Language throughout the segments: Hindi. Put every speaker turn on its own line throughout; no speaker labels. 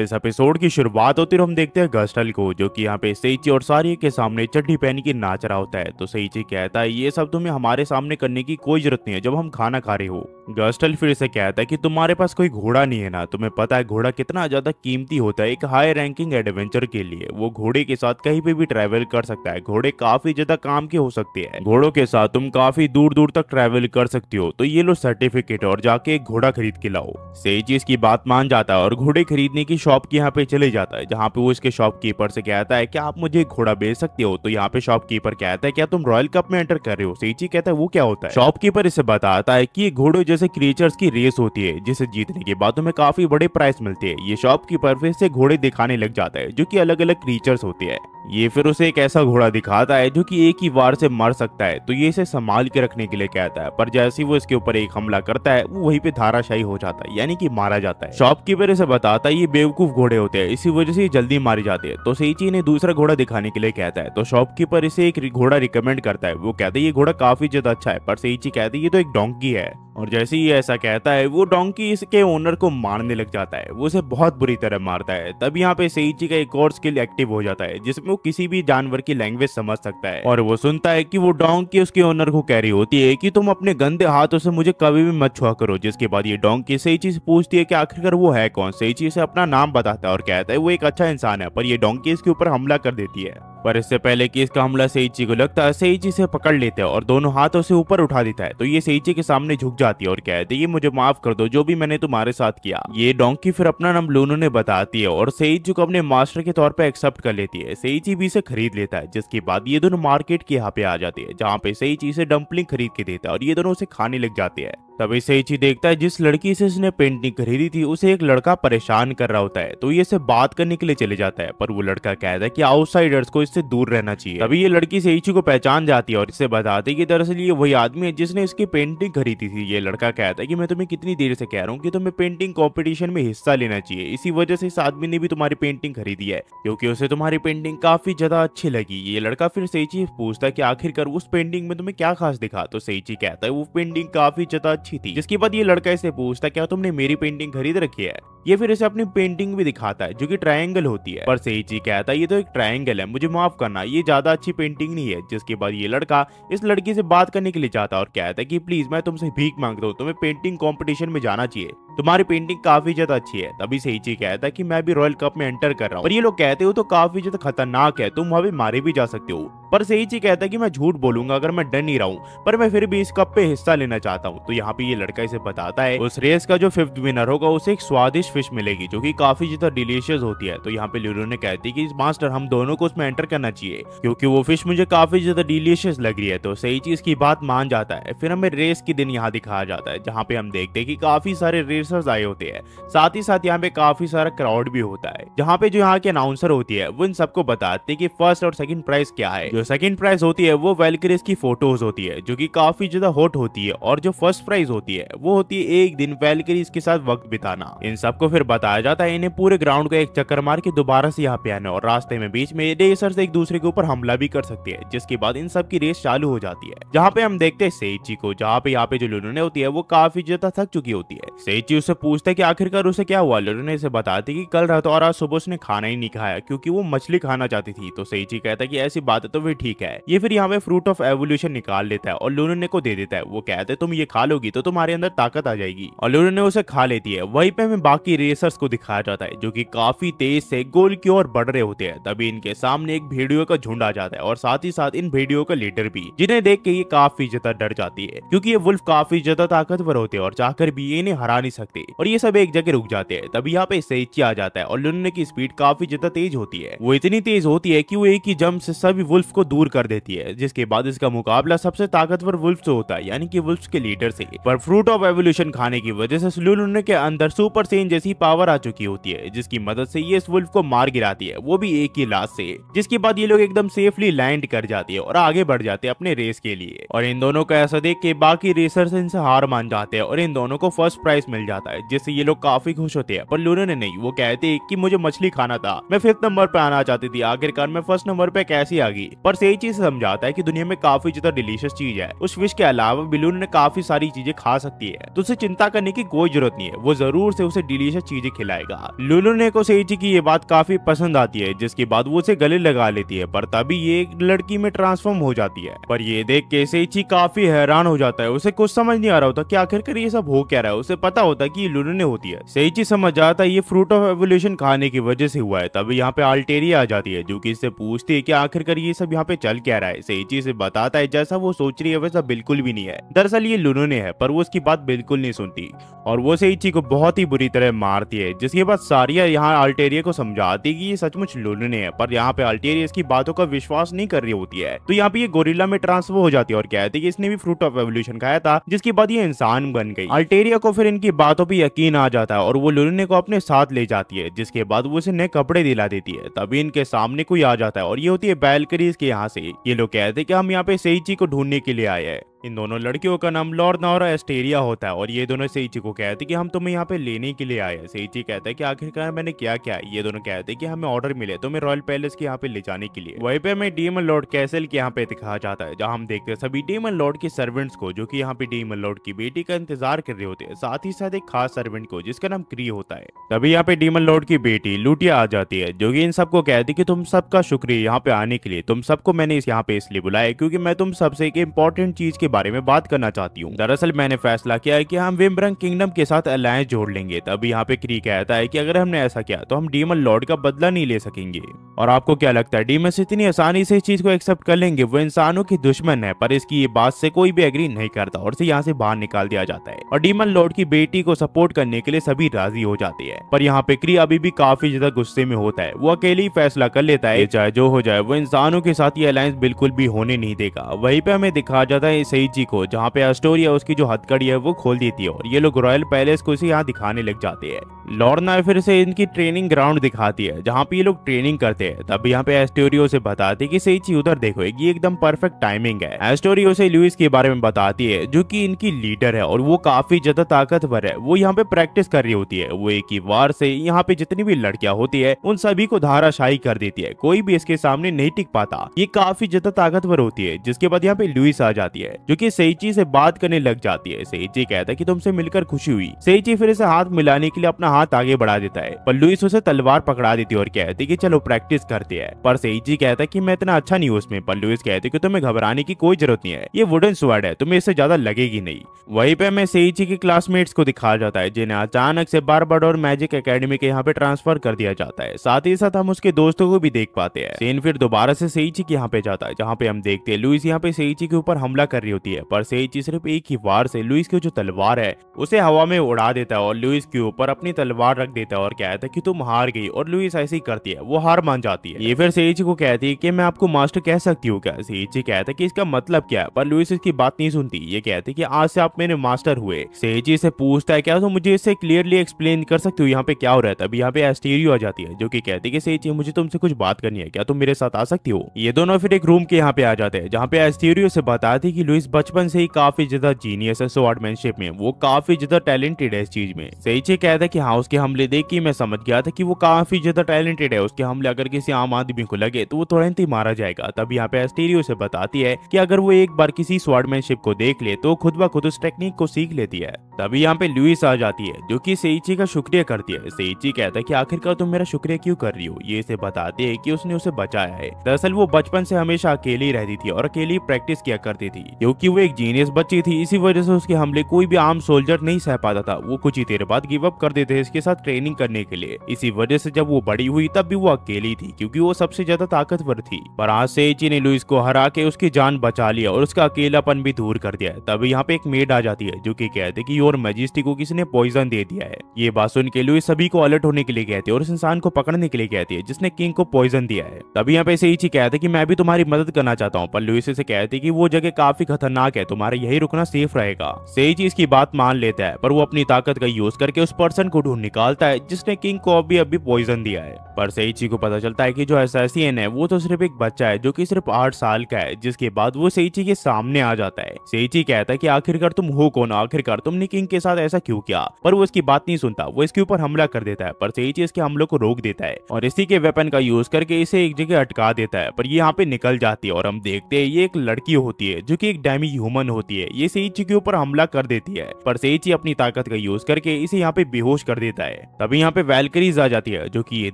इस एपिसोड की शुरुआत होती हम देखते हैं गस्टल को जो कि यहाँ पे सईची और सारी के सामने चड्डी पहन के नाच रहा होता है तो सईची कहता है ये सब तुम्हें हमारे सामने करने की कोई जरूरत नहीं है जब हम खाना खा रहे हो गस्टल फिर से कहता है कि तुम्हारे पास कोई घोड़ा नहीं है ना तुम्हें पता है घोड़ा कितना ज्यादा कीमती होता है एक हाई रैंकिंग एडवेंचर के लिए वो घोड़े के साथ कहीं पे भी ट्रैवल कर सकता है घोड़े काफी ज्यादा काम के हो सकते हैं घोड़ों के साथ तुम काफी दूर दूर तक ट्रैवल कर सकते हो तो ये लो सर्टिफिकेट और जाके एक घोड़ा खरीद के लाओ चीज इसकी बात मान जाता है और घोड़े खरीदने की शॉप के यहाँ पे चले जाता है जहाँ पे वो इसके शॉपकीपर से कहता है की आप मुझे घोड़ा बेच सकते हो तो यहाँ पे शॉपकीपर कहता है क्या तुम रॉयल कप में एंटर कर रहे हो चीज कहता है वो क्या होता है शॉपकीपर इसे बताता है की घोड़े जैसे क्रिएचर्स की रेस होती है जिसे जीतने के बाद तुम्हें काफी बड़े प्राइस मिलते हैं ये शॉपकीपर फिर से घोड़े दिखाने लग जाता है जो की अलग अलग क्रिएचर्स होते हैं ये फिर उसे एक ऐसा घोड़ा दिखाता है जो कि एक ही वार से मर सकता है तो ये इसे संभाल के रखने के लिए कहता है पर जैसे ही वो इसके ऊपर एक हमला करता है वो वहीं पे धाराशाही हो जाता है यानी कि मारा जाता है शॉपकीपर इसे बताता है ये बेवकूफ घोड़े होते हैं इसी वजह से जल्दी मारे जाते हैं तो सेची ने दूसरा घोड़ा दिखाने के लिए कहता है तो शॉपकीपर इसे एक घोड़ा रिकमेंड करता है वो कहता है ये घोड़ा काफी ज्यादा अच्छा है पर सेची कहते हैं ये तो एक डोंकी है और जैसे ही ऐसा कहता है वो डोंकी इसके ओनर को मारने लग जाता है वो उसे बहुत बुरी तरह मारता है तब यहाँ पे सेइची का एक और स्किल एक्टिव हो जाता है जिसमें वो किसी भी जानवर की लैंग्वेज समझ सकता है और वो सुनता है कि वो डोंकी उसके ओनर को कह रही होती है कि तुम अपने गंदे हाथों से मुझे कभी भी मत छुआ करो जिसके बाद ये डोंकी सेइची से पूछती है की आखिरकार वो है कौन सेइची से अपना नाम बताता है और कहता है वो एक अच्छा इंसान है पर ये डोंकी इसके ऊपर हमला कर देती है पर इससे पहले कि इसका हमला सेईची को लगता है सेईची से पकड़ लेते हैं और दोनों हाथों से ऊपर उठा देता है तो ये सेईची के सामने झुक जाती है और कहती है मुझे माफ कर दो जो भी मैंने तुम्हारे साथ किया ये डोंकी फिर अपना नाम लोनो ने बताती है और सेईची को अपने मास्टर के तौर पर एक्सेप्ट कर लेती है सेईची भी इसे खरीद लेता है जिसके बाद ये दोनों मार्केट के यहाँ पे आ जाते हैं जहाँ पे सेईची इसे डम्पलिंग खरीद के देता है और ये दोनों उसे खाने लग जाते हैं तभी सईची देखता है जिस लड़की से उसने पेंटिंग खरीदी थी उसे एक लड़का परेशान कर रहा होता है तो ये से बात करने के लिए चले जाता है पर वो लड़का कहता है कि आउटसाइडर्स को इससे दूर रहना चाहिए तभी ये लड़की से को पहचान जाती है और इससे बताती है कि दरअसल ये वही आदमी है जिसने इसकी पेंटिंग खरीदी थी ये लड़का कहता है कि मैं तुम्हें कितनी देर से कह रहा हूँ कि तुम्हें पेंटिंग कॉम्पिटिशन में हिस्सा लेना चाहिए इसी वजह से इस आदमी ने भी तुम्हारी पेंटिंग खरीदी है क्योंकि उसे तुम्हारी पेंटिंग काफी ज्यादा अच्छी लगी ये लड़का फिर से पूछता है की आखिरकार उस पेंटिंग में तुम्हें क्या खास दिखा तो सही कहता है वो पेंटिंग काफी ज्यादा अच्छी थी जिसके बाद ये लड़का इसे पूछता क्या तुमने मेरी पेंटिंग खरीद रखी है ये फिर इसे अपनी पेंटिंग भी दिखाता है जो कि ट्रायंगल होती है पर सही जी कहता है ये तो एक ट्रायंगल है मुझे माफ करना ये ज्यादा अच्छी पेंटिंग नहीं है जिसके बाद ये लड़का इस लड़की से बात करने के लिए जाता है और कहता है कि प्लीज मैं तुमसे भीख मांगता हूँ तुम्हें पेंटिंग कॉम्पिटिशन में जाना चाहिए तुम्हारी पेंटिंग काफी ज्यादा अच्छी है तभी सेइची कहता है कि मैं भी रॉयल कप में एंटर कर रहा हूँ और ये लोग कहते हो तो काफी ज्यादा खतरनाक है तुम वहाँ भी मारे भी जा सकते हो पर सही चीज कहता है कि मैं झूठ बोलूंगा अगर मैं डर नहीं रहा हूँ पर मैं फिर भी इस कप पे हिस्सा लेना चाहता हूँ तो यहाँ पे ये लड़का इसे बताता है उस रेस का जो फिफ्थ विनर होगा उसे एक स्वादिष्ट फिश मिलेगी जो की काफी ज्यादा डिलीशियस होती है तो यहाँ पे लूरो ने कहती है की मास्टर हम दोनों को उसमें एंटर करना चाहिए क्यूँकी वो फिश मुझे काफी ज्यादा डिलीशियस लग रही है तो सही चीज की बात मान जाता है फिर हमें रेस के दिन यहाँ दिखाया जाता है जहाँ पे हम देखते हैं की काफी सारे रेस ऑफिसर्स आए होते हैं साथ ही साथ यहाँ पे काफी सारा क्राउड भी होता है जहाँ पे जो यहाँ के अनाउंसर होती है वो इन सबको बताते की फर्स्ट और सेकंड प्राइज क्या है जो सेकंड प्राइज होती है वो वेलक्रेस की फोटोज होती है जो की काफी ज्यादा हॉट होती है और जो फर्स्ट प्राइज होती है वो होती है एक दिन वेलक्रीज के साथ वक्त बिताना इन सबको फिर बताया जाता है इन्हें पूरे ग्राउंड को एक चक्कर मार के दोबारा से यहाँ पे आने और रास्ते में बीच में रेसर एक दूसरे के ऊपर हमला भी कर सकते हैं जिसके बाद इन सब की रेस चालू हो जाती है जहाँ पे हम देखते हैं सेची को जहाँ पे यहाँ पे जो लुनू होती है वो काफी ज्यादा थक चुकी होती है सेची उससे पूछता है कि आखिरकार उसे क्या हुआ ने इसे बताती कि कल रात और आज सुबह उसने खाना ही नहीं खाया क्योंकि वो मछली खाना चाहती थी तो सही जी कहता है कि ऐसी बात है तो वे ठीक है ये फिर यहाँ पे फ्रूट ऑफ एवोल्यूशन निकाल लेता है और लूनन को दे देता है वो कहते हैं तुम ये खा लोगी तो तुम्हारे अंदर ताकत आ जाएगी और लूनन ने उसे खा लेती है वही पे हमें बाकी रेसर्स को दिखाया जाता है जो की काफी तेज से गोल की ओर बढ़ रहे होते हैं तभी इनके सामने एक भेड़ियों का झुंड आ जाता है और साथ ही साथ इन भेड़ियों का लीडर भी जिन्हें देख के ये काफी ज्यादा डर जाती है क्यूँकी ये वुल्फ काफी ज्यादा ताकतवर होते हैं और चाहकर भी इन्हें हरा नहीं सकते सकते और ये सब एक जगह रुक जाते हैं तभी यहाँ पे सेची आ जाता है और लुन्ने की स्पीड काफी ज्यादा तेज होती है वो इतनी तेज होती है की वो एक ही जम्प से सभी वुल्फ को दूर कर देती है जिसके बाद इसका मुकाबला सबसे ताकतवर वुल्फ से होता है यानी की वुल्फ के लीडर से पर फ्रूट ऑफ एवोल्यूशन खाने की वजह से लुन्ने के अंदर सुपर सेन जैसी पावर आ चुकी होती है जिसकी मदद से ये इस वुल्फ को मार गिराती है वो भी एक ही लाश से जिसके बाद ये लोग एकदम सेफली लैंड कर जाती है और आगे बढ़ जाते हैं अपने रेस के लिए और इन दोनों का ऐसा देख के बाकी रेसर्स इनसे हार मान जाते हैं और इन दोनों को फर्स्ट प्राइज मिल जाता है जिससे ये लोग काफी खुश होते हैं पर लूनो ने नहीं वो कहते की मुझे मछली खाना था मैं फिफ्थ नंबर पे आना चाहती थी आखिरकार मैं फर्स्ट नंबर पे कैसी आ गई पर सही चीज समझाता है की दुनिया में काफी ज्यादा डिलीशियस चीज है उस विश के अलावा बिलून ने काफी सारी चीजें खा सकती है तो उसे चिंता करने की कोई जरूरत नहीं है वो जरूर से उसे डिलीशियस चीजें खिलाएगा लूलू ने को चीज की ये बात काफी पसंद आती है जिसके बाद वो उसे गले लगा लेती है पर तभी ये लड़की में ट्रांसफॉर्म हो जाती है पर ये देख के सेइची काफी हैरान हो जाता है उसे कुछ समझ नहीं आ रहा होता की आखिरकार ये सब हो क्या रहा है उसे पता होता होता है कि ये लुनने होती है सही चीज समझ जाता है ये फ्रूट ऑफ एवोल्यूशन खाने की वजह से हुआ है तब यहाँ पे आल्टेरिया आ जाती है जो कि इससे पूछती है कि आखिरकार ये सब यहाँ पे चल क्या रहा है सही चीज बताता है जैसा वो सोच रही है वैसा बिल्कुल भी नहीं है दरअसल ये लुनने है पर वो उसकी बात बिल्कुल नहीं सुनती और वो सही को बहुत ही बुरी तरह मारती है जिसके बाद सारिया यहाँ आल्टेरिया को समझाती है कि ये सचमुच लुनने है पर यहाँ पे आल्टेरिया इसकी बातों का विश्वास नहीं कर रही होती है तो यहाँ पे ये गोरिल्ला में ट्रांसफर हो जाती है और कहती है कि इसने भी फ्रूट ऑफ एवोल्यूशन खाया था जिसके बाद ये इंसान बन गई अल्टेरिया को फिर इनकी बात बातों पर यकीन आ जाता है और वो लुलिने को अपने साथ ले जाती है जिसके बाद वो उसे नए कपड़े दिला देती है तभी इनके सामने कोई आ जाता है और ये होती है बैलकरीज के यहाँ से ये लोग कहते हैं कि हम यहाँ पे सही को ढूंढने के लिए आए हैं इन दोनों लड़कियों का नाम लॉर्ना और एस्टेरिया होता है और ये दोनों सेइची को कहते हैं कि हम तुम्हें यहाँ पे लेने के लिए आए सेइची कहता है कि आखिरकार मैंने क्या क्या ये दोनों कहते हैं कि हमें ऑर्डर मिले तुम्हें तो रॉयल पैलेस के यहाँ पे ले जाने के लिए वहीं पे हमें डीमन लॉर्ड कैसल के यहाँ पे दिखाया जाता है जहाँ हम देखते हैं सभी डीमन लॉर्ड के सर्वेंट्स को जो की यहाँ पे डीमन लॉर्ड की बेटी का इंतजार कर रहे होते हैं साथ ही साथ एक खास सर्वेंट को जिसका नाम क्री होता है तभी यहाँ पे डीमन लॉर्ड की बेटी लूटिया आ जाती है जो की इन सबको कहती है की तुम सबका शुक्रिया यहाँ पे आने के लिए तुम सबको मैंने यहाँ पे इसलिए बुलाया क्यूँकी मैं तुम सबसे एक इम्पोर्टेंट चीज के के बारे में बात करना चाहती हूँ दरअसल मैंने फैसला किया है कि हम विमरंग किंगडम के साथ अलायंस जोड़ लेंगे तब यहाँ पे क्री कहता है कि अगर हमने ऐसा किया तो हम डीमन लॉर्ड का बदला नहीं ले सकेंगे और आपको क्या लगता है डीमन इतनी आसानी से इस चीज को एक्सेप्ट कर लेंगे वो इंसानों की दुश्मन है पर इसकी ये बात से कोई भी एग्री नहीं करता और यहाँ से बाहर निकाल दिया जाता है और डीमन लॉर्ड की बेटी को सपोर्ट करने के लिए सभी राजी हो जाते हैं पर यहाँ पे क्री अभी भी काफी ज्यादा गुस्से में होता है वो अकेले ही फैसला कर लेता है चाहे जो हो जाए वो इंसानों के साथ ये अलायंस बिल्कुल भी होने नहीं देगा वहीं पे हमें दिखा जाता है इसे जी को जहाँ पे एस्टोरिया उसकी जो हथकड़ी है वो खोल देती है और ये लोग रॉयल पैलेस को इसे यहाँ दिखाने लग जाते हैं लॉर्ना फिर से इनकी ट्रेनिंग ग्राउंड दिखाती है जहाँ पे ये लोग ट्रेनिंग करते हैं तब यहाँ पे एस्टोरियो से बताती है कि चीज उधर देखो ये एकदम परफेक्ट टाइमिंग है एस्टोरियो से लुइस के बारे में बताती है जो की इनकी लीडर है और वो काफी ज्यादा ताकतवर है वो यहाँ पे प्रैक्टिस कर रही होती है वो एक ही वार से यहाँ पे जितनी भी लड़कियाँ होती है उन सभी को धाराशाही कर देती है कोई भी इसके सामने नहीं टिक पाता ये काफी ज्यादा ताकतवर होती है जिसके बाद यहाँ पे लुइस आ जाती है जो कि सेची से बात करने लग जाती है सेची कहता है कि तुमसे मिलकर खुशी हुई सेची फिर इसे हाथ मिलाने के लिए अपना हाथ आगे बढ़ा देता है पर लुइस उसे तलवार पकड़ा देती है और कहती है कि चलो प्रैक्टिस करते हैं पर सेची कहता है कि मैं इतना अच्छा नहीं हूँ उसमें पर लुइस कहते कि तुम्हें घबराने की कोई जरूरत नहीं है ये वुडन स्वर्ड है तुम्हें इससे ज्यादा लगेगी नहीं वही पे हमें सेची के क्लासमेट्स को दिखाया जाता है जिन्हें अचानक से बार और मैजिक अकेडमी के यहाँ पे ट्रांसफर कर दिया जाता है साथ ही साथ हम उसके दोस्तों को भी देख पाते हैं सेन फिर दोबारा से सेची के यहाँ पे जाता है जहाँ पे हम देखते हैं लुइस यहाँ पे सेची के ऊपर हमला कर रही होती है पर सेज सिर्फ एक ही वार से लुइस की जो तलवार है उसे हवा में उड़ा देता है और लुइस के ऊपर अपनी तलवार रख देता है और कहता है कि तुम हार गई और लुइस ऐसे ही करती है वो हार मान जाती है ये फिर सेज को कहती है की मैं आपको मास्टर कह सकती हूँ क्या सेज कहता है की इसका मतलब क्या है पर लुइस इसकी बात नहीं सुनती ये कहती है आज से आप मेरे मास्टर हुए सेज इसे पूछता है क्या तो मुझे इसे क्लियरली एक्सप्लेन कर सकती हूँ यहाँ पे क्या हो रहा है अभी यहाँ पे एस्टीरियो आ जाती है जो की कहती है सेज मुझे तुमसे कुछ बात करनी है क्या तुम मेरे साथ आ सकती हो ये दोनों फिर एक रूम के यहाँ पे आ जाते हैं जहाँ पे एस्टीरियो से बताती की लुइस बचपन से ही काफी ज्यादा जीनियस है स्वॉर्डमैनशिप में वो काफी ज्यादा टैलेंटेड है इस चीज में सही कहता है कि हाँ उसके हमले देख के मैं समझ गया था कि वो काफी ज्यादा टैलेंटेड है उसके हमले अगर किसी आम आदमी को लगे तो वो तुरंत ही मारा जाएगा तब यहाँ पे एस्टेरियो से बताती है की अगर वो एक बार किसी स्वॉर्डमैनशिप को देख ले तो खुद ब खुद उस टेक्निक को सीख लेती है तभी यहाँ पे लुइस आ जाती है जो की सेइची का शुक्रिया करती है सेइची कहता है कि आखिरकार तुम मेरा शुक्रिया क्यूँ कर रही हो ये इसे बताती है की उसने उसे बचाया है दरअसल वो बचपन से हमेशा अकेली रहती थी और अकेली प्रैक्टिस किया करती थी क्योंकि क्योंकि वो एक जीनियस बच्ची थी इसी वजह से उसके हमले कोई भी आर्म सोल्जर नहीं सह पाता था वो कुछ ही देर बाद गिव अप कर देते इसके साथ ट्रेनिंग करने के लिए इसी वजह से जब वो बड़ी हुई तब भी वो अकेली थी क्योंकि वो सबसे ज्यादा ताकतवर थी पर आज से ने लुइस को हरा के उसकी जान बचा लिया और उसका अकेलापन भी दूर कर दिया तभी यहाँ पे एक मेड आ जाती है जो की कहते की योर मेजिस्टी को किसी ने पॉइजन दे दिया है ये बात सुन के लुइस सभी को अलर्ट होने के लिए कहती है और उस इंसान को पकड़ने के लिए कहती है जिसने किंग को पॉइजन दिया है तभी यहाँ पे ऐसे कहते कि मैं भी तुम्हारी मदद करना चाहता हूँ पर लुइस से कहते की वो जगह काफी खतरनाक खतरनाक है तुम्हारे यही रुकना सेफ रहेगा सेजी इसकी बात मान लेता है पर वो अपनी ताकत का यूज करके उस पर्सन को ढूंढ निकालता है जिसने किंग को अभी अभी पॉइजन दिया है पर सेइची को पता चलता है कि जो एसएसियन है वो तो सिर्फ एक बच्चा है जो कि सिर्फ आठ साल का है जिसके बाद वो सेइची के सामने आ जाता है सेइची कहता है कि आखिरकार तुम हो कौन आखिरकार तुमने किंग के साथ ऐसा क्यों किया पर वो इसकी बात नहीं सुनता वो इसके ऊपर हमला कर देता है पर सेइची इसके हमलों को रोक देता है और इसी के वेपन का यूज करके इसे एक जगह अटका देता है पर ये यहाँ पे निकल जाती है और हम देखते हैं ये एक लड़की होती है जो की एक कायमी ह्यूमन होती है ये सेची के ऊपर हमला कर देती है पर सेची अपनी ताकत का यूज करके इसे यहाँ पे बेहोश कर देता है तभी यहाँ पे वेलकरीज आ जाती है जो की ये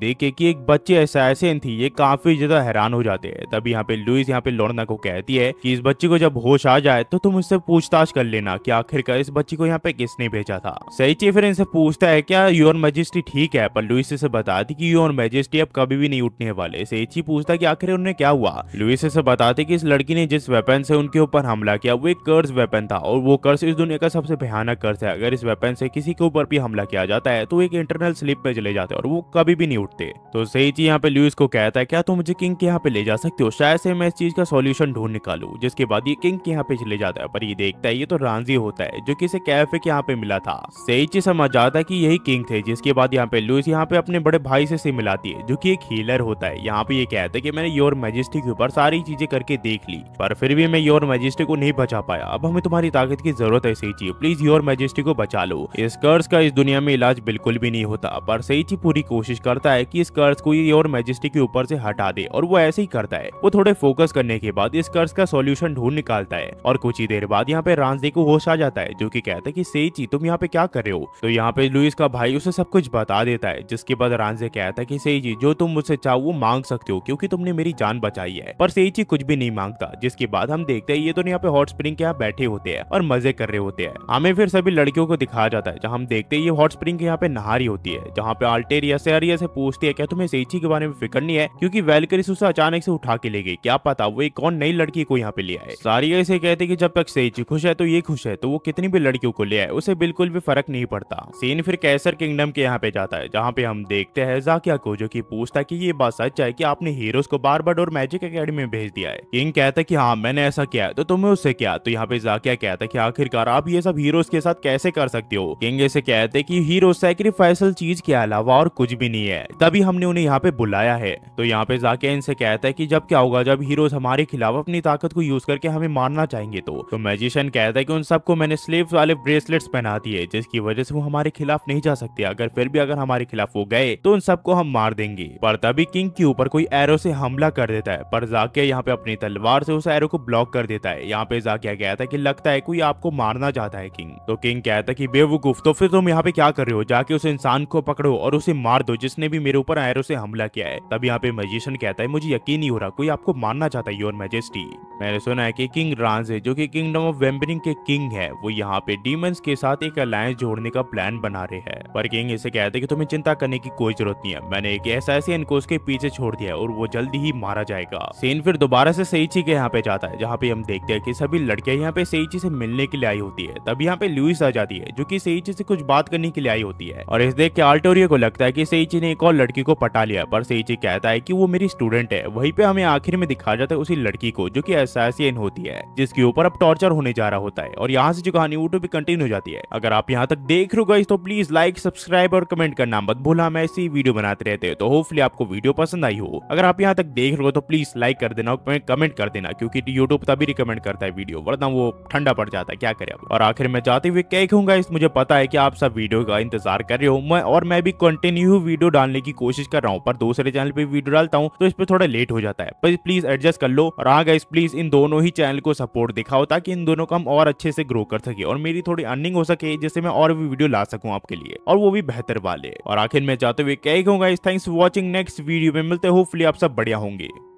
देखे की एक बच्चे असैसिन थी ये काफी ज्यादा हैरान हो जाते हैं तभी यहाँ पे लुइस यहाँ पे लोरना को कहती है की इस बच्चे को जब होश आ जाए तो तुम उससे पूछताछ कर लेना की आखिरकार इस बच्चे को यहाँ पे किसने भेजा था सेची फिर इनसे पूछता है क्या योर मजिस्ट्री ठीक है पर लुइस इसे बताती की योर मजिस्ट्री अब कभी भी नहीं उठने वाले सेची पूछता की आखिर उन्हें क्या हुआ लुइस इसे बताते की इस लड़की ने जिस वेपन से उनके ऊपर हमला हमला किया वो एक कर्ज वेपन था और वो कर्ज इस दुनिया का सबसे भयानक कर्ज है अगर इस वेपन से किसी के ऊपर भी हमला किया जाता है तो एक इंटरनल स्लिप पे चले जाते हैं और वो कभी भी नहीं उठते तो सही चीज यहाँ पे लुइस को कहता है क्या तुम मुझे किंग के यहाँ पे ले जा सकते हो शायद से मैं इस चीज का सोल्यूशन ढूंढ निकालू जिसके बाद ये किंग के यहाँ पे चले जाता है पर ये देखता है ये तो रांजी होता है जो की इसे कैफे के यहाँ पे मिला था सही चीज समझ जाता है की यही किंग थे जिसके बाद यहाँ पे लुइस यहाँ पे अपने बड़े भाई से मिलाती है जो की एक हीलर होता है यहाँ पे ये कहता है की मैंने योर मेजेस्टी के ऊपर सारी चीजें करके देख ली पर फिर भी मैं योर मेजेस्टी को नहीं बचा पाया अब हमें तुम्हारी ताकत की जरूरत है सईची प्लीज योर मेजेस्टी को बचा लो इस कर्ज का इस दुनिया में इलाज बिल्कुल भी नहीं होता पर सईची पूरी कोशिश करता है की इस कर्ज को योर मेजेस्टी के ऊपर ऐसी हटा दे और वो ऐसे ही करता है वो थोड़े फोकस करने के बाद इस कर्ज का सोल्यूशन ढूंढ निकालता है और कुछ ही देर बाद यहाँ पे रांसदे को होश आ जाता है जो की कहता है की सेची तुम यहाँ पे क्या कर रहे हो तो यहाँ पे लुइस का भाई उसे सब कुछ बता देता है जिसके बाद रानजे कहता है की सेजी जो तुम मुझसे चाहो वो मांग सकते हो क्यूँकी तुमने मेरी जान बचाई है पर चीज कुछ भी नहीं मांगता जिसके बाद हम देखते हैं ये तो पे हॉट स्प्रिंग के यहाँ बैठे होते हैं और मजे कर रहे होते हैं हमें फिर सभी लड़कियों को दिखाया जाता है जहाँ हम देखते हैं ये हॉट स्प्रिंग के यहाँ पे नहारी होती है जहाँ पे आल्टेरिया से अरिया से पूछती है क्या तुम्हें सेची के बारे में फिक्र नहीं है क्योंकि वेलकरिस उसे अचानक से उठा के ले गई क्या पता वो एक और नई लड़की को यहाँ पे ले आए सारिया इसे कहते की जब तक सेची खुश है तो ये खुश है तो वो कितनी भी लड़कियों को ले आए उसे बिल्कुल भी फर्क नहीं पड़ता सीन फिर कैसर किंगडम के यहाँ पे जाता है जहाँ पे हम देखते हैं जाकिया को जो की पूछता है की ये बात सच है की आपने हीरोज को बार और मैजिक अकेडमी में भेज दिया है किंग कहता है की हाँ मैंने ऐसा किया तो तुम्हें हीरोज से क्या तो यहाँ पे जाकिया कहता है कि आखिरकार आप ये सब हीरोज के साथ कैसे कर सकते हो किंग ऐसे कहते कि हीरो सेक्रीफाइसल चीज के अलावा और कुछ भी नहीं है तभी हमने उन्हें यहाँ पे बुलाया है तो यहाँ पे जाकिया इनसे कहता है की जब क्या होगा जब हीरोज हमारे खिलाफ अपनी ताकत को यूज करके हमें मारना चाहेंगे तो, तो मैजिशियन कहता है की उन सबको मैंने स्लीव वाले ब्रेसलेट्स पहना दिए जिसकी वजह से वो हमारे खिलाफ नहीं जा सकते अगर फिर भी अगर हमारे खिलाफ वो गए तो उन सबको हम मार देंगे पर तभी किंग के ऊपर कोई एरो से हमला कर देता है पर जाके यहाँ पे अपनी तलवार से उस एरो को ब्लॉक कर देता है यहाँ यहाँ पे जाकिया कहता है कि लगता है कोई आपको मारना चाहता है किंग तो किंग कहता है कि बेवकूफ तो फिर तुम यहाँ पे क्या कर रहे हो जाके उस इंसान को पकड़ो और उसे मार दो जिसने भी मेरे ऊपर आयरों से हमला किया है तब यहाँ पे मजिशियन कहता है मुझे यकीन नहीं हो रहा कोई आपको मारना चाहता है योर मेजेस्टी मैंने सुना है कि किंग है जो कि किंगडम ऑफ वेम्बरिंग के किंग है वो यहाँ पे डीमंस के साथ एक अलायंस जोड़ने का प्लान बना रहे हैं पर किंग इसे कहते कि तुम्हें चिंता करने की कोई जरूरत नहीं है मैंने एक ऐसे इनको उसके पीछे छोड़ दिया और वो जल्दी ही मारा जाएगा सेन फिर दोबारा से सईची के यहाँ पे जाता है जहाँ पे हम देखते हैं की सभी लड़कियां यहाँ पे ची से मिलने के लिए आई होती है तब यहाँ पे लुइस आ जाती है जो की सही चीज से कुछ बात करने के लिए आई होती है और इस देख के आल्टोरियो को लगता है की सही ची ने एक और लड़की को पटा लिया पर सही चीज कहता है की वो मेरी स्टूडेंट है वही पे हमें आखिर में दिखाया जाता है उसी लड़की को जो की असैसिन होती है जिसके ऊपर अब टॉर्चर होने जा रहा होता है और यहाँ से जो कहानी वो भी कंटिन्यू हो जाती है अगर आप यहाँ तक देख रहे हो तो प्लीज लाइक सब्सक्राइब और कमेंट करना मत भूला हम ऐसी वीडियो बनाते रहते हैं तो होपफुली आपको वीडियो पसंद आई हो अगर आप यहाँ तक देख रहे हो तो प्लीज लाइक कर देना कमेंट कर देना क्योंकि यूट्यूब तभी रिकमेंड करता है वीडियो वरना वो ठंडा पड़ जाता है क्या करे अब और आखिर में जाते हुए क्या कहूंगा इस मुझे पता है की आप सब वीडियो का इंतजार कर रहे हो मैं और मैं भी कंटिन्यू वीडियो डालने की कोशिश कर रहा हूँ पर दूसरे चैनल पे वीडियो डालता हूँ तो इस पर थोड़ा लेट हो जाता है प्लीज एडजस्ट कर लो और आ गए प्लीज प्लीज़ इन दोनों ही चैनल को सपोर्ट दिखाओ ताकि इन दोनों को हम और अच्छे से ग्रो कर सके और मेरी थोड़ी अर्निंग हो सके जिससे मैं और भी वीडियो ला सकूँ आपके लिए और वो भी बेहतर वाले और आखिर में जाते हुए कह कहूँगा इस थैंक्स वॉचिंग नेक्स्ट वीडियो में मिलते होपफुली आप सब बढ़िया होंगे